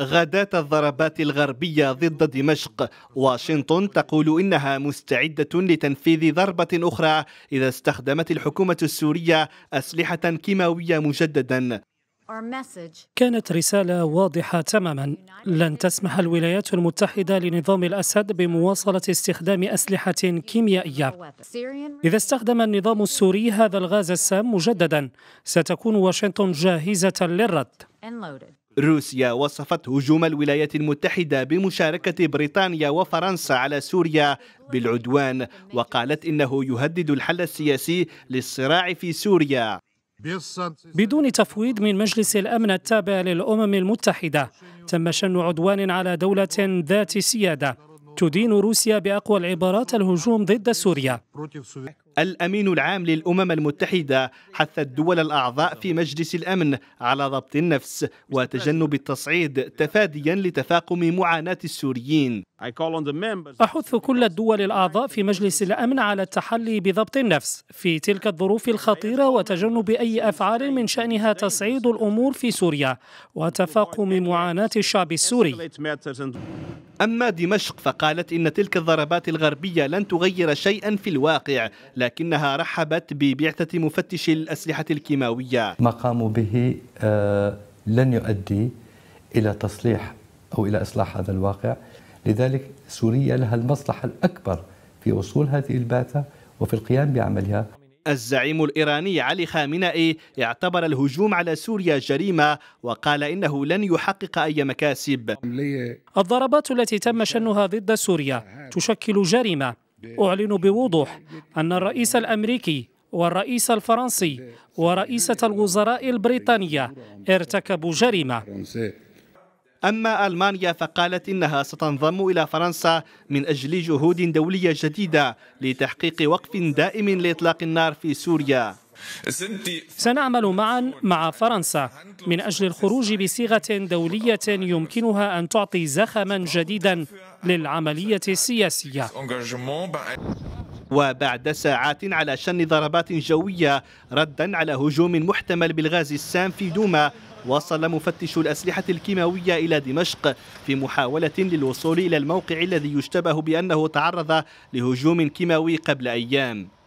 غداة الضربات الغربية ضد دمشق واشنطن تقول إنها مستعدة لتنفيذ ضربة أخرى إذا استخدمت الحكومة السورية أسلحة كيماوية مجددا كانت رسالة واضحة تماما لن تسمح الولايات المتحدة لنظام الأسد بمواصلة استخدام أسلحة كيميائية إذا استخدم النظام السوري هذا الغاز السام مجددا ستكون واشنطن جاهزة للرد روسيا وصفت هجوم الولايات المتحدة بمشاركة بريطانيا وفرنسا على سوريا بالعدوان وقالت إنه يهدد الحل السياسي للصراع في سوريا بدون تفويض من مجلس الأمن التابع للأمم المتحدة تم شن عدوان على دولة ذات سيادة تدين روسيا بأقوى العبارات الهجوم ضد سوريا الامين العام للامم المتحده حث الدول الاعضاء في مجلس الامن على ضبط النفس وتجنب التصعيد تفاديا لتفاقم معاناه السوريين احث كل الدول الاعضاء في مجلس الامن على التحلي بضبط النفس في تلك الظروف الخطيره وتجنب اي افعال من شانها تصعيد الامور في سوريا وتفاقم معاناه الشعب السوري اما دمشق فقالت ان تلك الضربات الغربيه لن تغير شيئا في الواقع لكنها رحبت ببعثة مفتش الأسلحة الكيماوية ما قاموا به آه، لن يؤدي إلى تصليح أو إلى إصلاح هذا الواقع لذلك سوريا لها المصلحة الأكبر في وصول هذه البعثة وفي القيام بعملها الزعيم الإيراني علي خامنئي اعتبر الهجوم على سوريا جريمة وقال إنه لن يحقق أي مكاسب الضربات التي تم شنها ضد سوريا تشكل جريمة أعلن بوضوح أن الرئيس الأمريكي والرئيس الفرنسي ورئيسة الوزراء البريطانية ارتكبوا جريمة أما ألمانيا فقالت إنها ستنضم إلى فرنسا من أجل جهود دولية جديدة لتحقيق وقف دائم لإطلاق النار في سوريا سنعمل معا مع فرنسا من أجل الخروج بصيغة دولية يمكنها أن تعطي زخما جديدا للعملية السياسية وبعد ساعات على شن ضربات جوية ردا على هجوم محتمل بالغاز السام في دوما وصل مفتش الأسلحة الكيماوية إلى دمشق في محاولة للوصول إلى الموقع الذي يشتبه بأنه تعرض لهجوم كيماوي قبل أيام